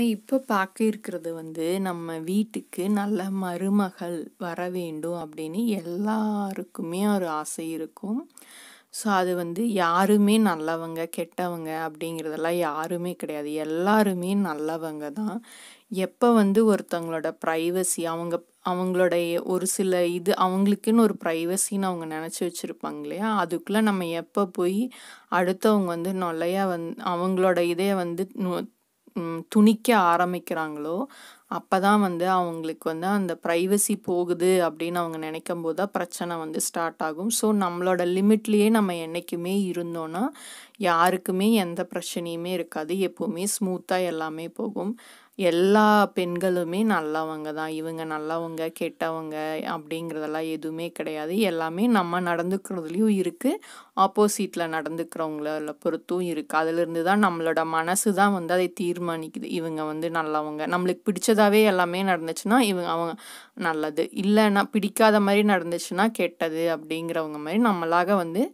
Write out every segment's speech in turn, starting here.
நம்ம இப்போ பார்க்க இருக்கிறது வந்து நம்ம வீட்டுக்கு நல்ல மருமகள் வர வேண்டும் அப்படின்னு எல்லாருக்குமே ஒரு ஆசை இருக்கும் ஸோ அது வந்து யாருமே நல்லவங்க கெட்டவங்க அப்படிங்கிறதெல்லாம் யாருமே கிடையாது எல்லாருமே நல்லவங்க தான் எப்போ வந்து ஒருத்தவங்களோட ப்ரைவசி அவங்க அவங்களுடைய ஒரு சில இது அவங்களுக்குன்னு ஒரு ப்ரைவசின்னு அவங்க நினச்சி வச்சுருப்பாங்க இல்லையா அதுக்குள்ளே நம்ம எப்போ போய் அடுத்தவங்க வந்து நொல்லையாக வந் அவங்களோட இதையை வந்து துணிக்க ஆரம்பிக்கிறாங்களோ அப்போ தான் வந்து அவங்களுக்கு வந்து அந்த ப்ரைவசி போகுது அப்படின்னு அவங்க நினைக்கும் போது தான் பிரச்சனை வந்து ஸ்டார்ட் ஆகும் ஸோ நம்மளோட லிமிட்லேயே நம்ம என்றைக்குமே இருந்தோன்னா யாருக்குமே எந்த பிரச்சனையுமே இருக்காது எப்போவுமே ஸ்மூத்தாக எல்லாமே போகும் எல்லா பெண்களுமே நல்லவங்க தான் இவங்க நல்லவங்க கெட்டவங்க அப்படிங்கிறதெல்லாம் எதுவுமே கிடையாது எல்லாமே நம்ம நடந்துக்கிறதுலையும் இருக்குது ஆப்போசிட்டில் நடந்துக்கிறவங்கள பொறுத்தும் இருக்குது அதுலேருந்து தான் நம்மளோட மனசு தான் வந்து அதை தீர்மானிக்குது இவங்க வந்து நல்லவங்க நம்மளுக்கு பிடிச்சதாகவே எல்லாமே நடந்துச்சுன்னா இவங்க அவங்க நல்லது இல்லைன்னா பிடிக்காத மாதிரி நடந்துச்சுன்னா கெட்டது அப்படிங்கிறவங்க மாதிரி நம்மளாக வந்து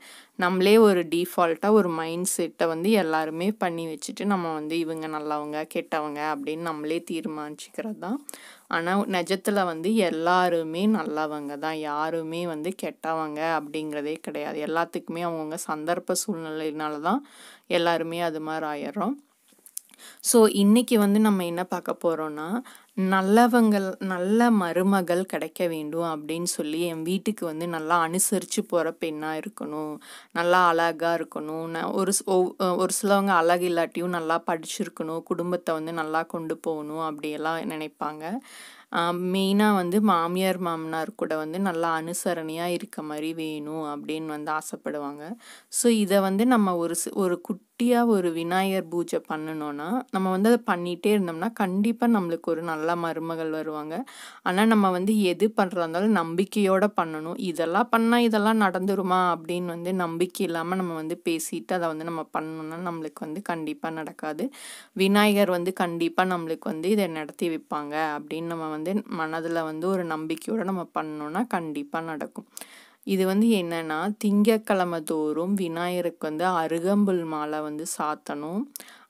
நம்மளே ஒரு டிஃபால்ட்டாக ஒரு மைண்ட் செட்டை வந்து எல்லாருமே பண்ணி வச்சுட்டு நம்ம வந்து இவங்க நல்லவங்க கெட்டவங்க அப்படின்னு நம்மளே தீர்மானிச்சுக்கிறது தான் ஆனால் நிஜத்தில் வந்து எல்லாருமே நல்லவங்க தான் யாருமே வந்து கெட்டவங்க அப்படிங்கிறதே கிடையாது எல்லாத்துக்குமே அவங்கவுங்க சந்தர்ப்ப சூழ்நிலையினால தான் எல்லாருமே அது மாதிரி ஆயிடுறோம் ஸோ இன்றைக்கி வந்து நம்ம என்ன பார்க்க போகிறோன்னா நல்லவங்கள் நல்ல மருமகள் கிடைக்க வேண்டும் அப்படின்னு சொல்லி என் வீட்டுக்கு வந்து நல்லா அனுசரித்து போகிற பெண்ணாக இருக்கணும் நல்லா அழகாக இருக்கணும் நான் ஒரு ஒரு சிலவங்க அழகு இல்லாட்டியும் நல்லா படிச்சிருக்கணும் குடும்பத்தை வந்து நல்லா கொண்டு போகணும் அப்படியெல்லாம் நினைப்பாங்க மெயினாக வந்து மாமியார் மாமனார் கூட வந்து நல்லா அனுசரணையாக இருக்க மாதிரி வேணும் அப்படின்னு வந்து ஆசைப்படுவாங்க ஸோ இதை வந்து நம்ம ஒரு ஒரு குட் குட்டியாக ஒரு விநாயகர் பூஜை பண்ணணும்னா நம்ம வந்து அதை பண்ணிகிட்டே இருந்தோம்னா கண்டிப்பாக நம்மளுக்கு ஒரு நல்ல மருமகள் வருவாங்க ஆனால் நம்ம வந்து எது பண்ணுறா இருந்தாலும் நம்பிக்கையோடு பண்ணணும் இதெல்லாம் பண்ணால் இதெல்லாம் நடந்துருமா அப்படின்னு வந்து நம்பிக்கை இல்லாமல் நம்ம வந்து பேசிட்டு அதை வந்து நம்ம பண்ணணும்னா நம்மளுக்கு வந்து கண்டிப்பாக நடக்காது விநாயகர் வந்து கண்டிப்பாக நம்மளுக்கு வந்து இதை நடத்தி வைப்பாங்க அப்படின்னு நம்ம வந்து மனதில் வந்து ஒரு நம்பிக்கையோடு நம்ம பண்ணணுன்னா கண்டிப்பாக நடக்கும் இது வந்து என்னென்னா திங்கக்கிழமை தோறும் விநாயகருக்கு வந்து அருகம்புல் மாலை வந்து சாத்தணும்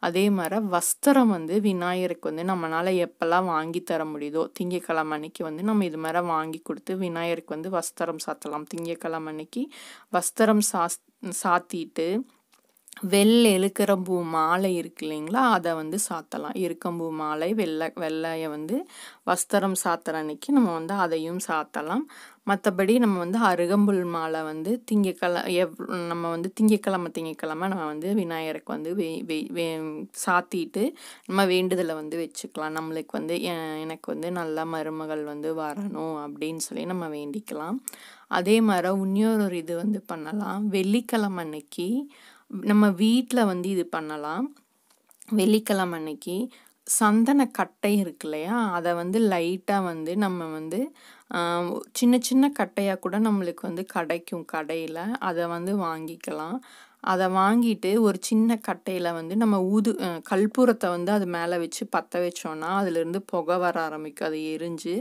அதே மாதிரி வஸ்திரம் வந்து விநாயகருக்கு வந்து நம்மளால் எப்போல்லாம் வாங்கி தர முடியுதோ திங்கக்கிழமை அன்னைக்கு வந்து நம்ம இது மாதிரி வாங்கி கொடுத்து விநாயகருக்கு வந்து வஸ்திரம் சாத்தலாம் திங்கக்கிழமை அன்னைக்கு வஸ்திரம் சா சாத்திட்டு வெள்ளை எழுக்கிறம்பூ மாலை இருக்கு இல்லைங்களா அதை வந்து சாத்தலாம் இருக்கம்பூ மாலை வெள்ளை வெள்ளையை வந்து வஸ்திரம் சாத்துற அன்னைக்கு நம்ம வந்து அதையும் சாத்தலாம் மற்றபடி நம்ம வந்து அருகம்புல் மாலை வந்து திங்கக்கிழ எவ் நம்ம வந்து திங்கக்கிழமை திங்கக்கிழமை நம்ம வந்து விநாயகருக்கு வந்து வே வே சாத்திட்டு நம்ம வேண்டுதலை வந்து வச்சுக்கலாம் நம்மளுக்கு வந்து எனக்கு வந்து நல்ல மருமகள் வந்து வரணும் அப்படின்னு சொல்லி நம்ம வேண்டிக்கலாம் அதே மாதிரி இன்னொரு இது வந்து பண்ணலாம் வெள்ளிக்கிழமை அன்னைக்கு நம்ம வீட்டில் வந்து இது பண்ணலாம் வெள்ளிக்கிழமை அன்னைக்கு சந்தனக்கட்டை இருக்கு இல்லையா அதை வந்து லைட்டாக வந்து நம்ம வந்து சின்ன சின்ன கட்டையாக கூட நம்மளுக்கு வந்து கிடைக்கும் கடையில் அதை வந்து வாங்கிக்கலாம் அதை வாங்கிட்டு ஒரு சின்ன கட்டையில் வந்து நம்ம ஊது கற்பூரத்தை வந்து அது மேலே வச்சு பற்ற வச்சோன்னா அதுலேருந்து புகை வர ஆரம்பிக்கும் அது எரிஞ்சு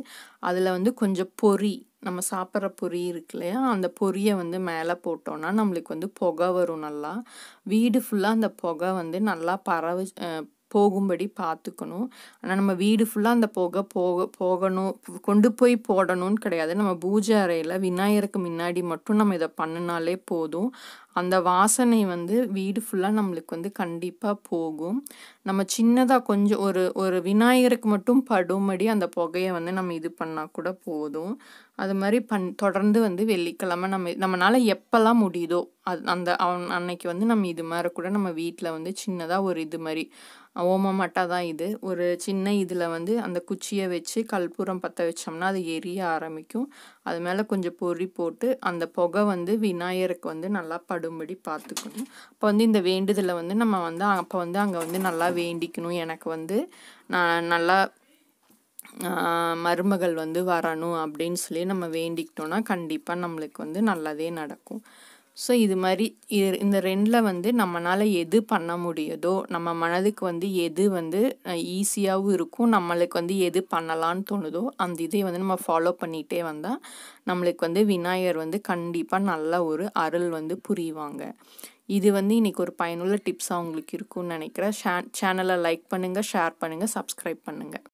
அதில் வந்து கொஞ்சம் பொறி நம்ம சாப்பிட்ற பொறி இருக்குல்லையா அந்த பொரியை வந்து மேலே போட்டோன்னா நம்மளுக்கு வந்து புகை வரும் நல்லா வீடு ஃபுல்லாக அந்த புகை வந்து நல்லா பரவி போகும்படி பார்த்துக்கணும் ஆனால் நம்ம வீடு ஃபுல்லாக அந்த புகை போக போகணும் கொண்டு போய் போடணும்னு கிடையாது நம்ம பூஜை அறையில் விநாயகருக்கு முன்னாடி மட்டும் நம்ம இதை பண்ணினாலே போதும் அந்த வாசனை வந்து வீடு ஃபுல்லாக நம்மளுக்கு வந்து கண்டிப்பாக போகும் நம்ம சின்னதாக கொஞ்சம் ஒரு ஒரு விநாயகருக்கு மட்டும் படும்படி அந்த புகையை வந்து நம்ம இது பண்ணால் கூட போதும் அது மாதிரி பண் தொடர்ந்து வந்து வெள்ளிக்கிழமை நம்ம நம்மளால் எப்போல்லாம் முடியுதோ அது அந்த அவன் அன்னைக்கு வந்து நம்ம இது மாதிரி கூட நம்ம வீட்டில் வந்து சின்னதாக ஒரு இது மாதிரி ஓம ஓமமாட்டாக தான் இது ஒரு சின்ன இதில் வந்து அந்த குச்சியை வச்சு கற்பூரம் பற்ற வச்சோம்னா அது எரிய ஆரம்பிக்கும் அது மேலே கொஞ்சம் பொறி போட்டு அந்த புகை வந்து விநாயகருக்கு வந்து நல்லா படும்படி பார்த்துக்கணும் அப்போ வந்து இந்த வேண்டுதலை வந்து நம்ம வந்து அப்போ வந்து அங்கே வந்து நல்லா வேண்டிக்கணும் எனக்கு வந்து நான் நல்லா மருமகள் வந்து வரணும் அப்படின்னு சொல்லி நம்ம வேண்டிக்கிட்டோன்னா கண்டிப்பாக நம்மளுக்கு வந்து நல்லதே நடக்கும் ஸோ இது மாதிரி இந்த ரெண்டில் வந்து நம்மளால் எது பண்ண முடியுதோ நம்ம மனதுக்கு வந்து எது வந்து ஈஸியாகவும் இருக்கும் நம்மளுக்கு வந்து எது பண்ணலான்னு தோணுதோ அந்த இதை வந்து நம்ம ஃபாலோ பண்ணிகிட்டே வந்தால் நம்மளுக்கு வந்து விநாயகர் வந்து கண்டிப்பாக நல்ல ஒரு அருள் வந்து புரிவாங்க இது வந்து இன்றைக்கி ஒரு பயனுள்ள டிப்ஸாக உங்களுக்கு இருக்கும்னு நினைக்கிறேன் ஷே சேனலை லைக் பண்ணுங்கள் ஷேர் பண்ணுங்கள் சப்ஸ்கிரைப் பண்ணுங்கள்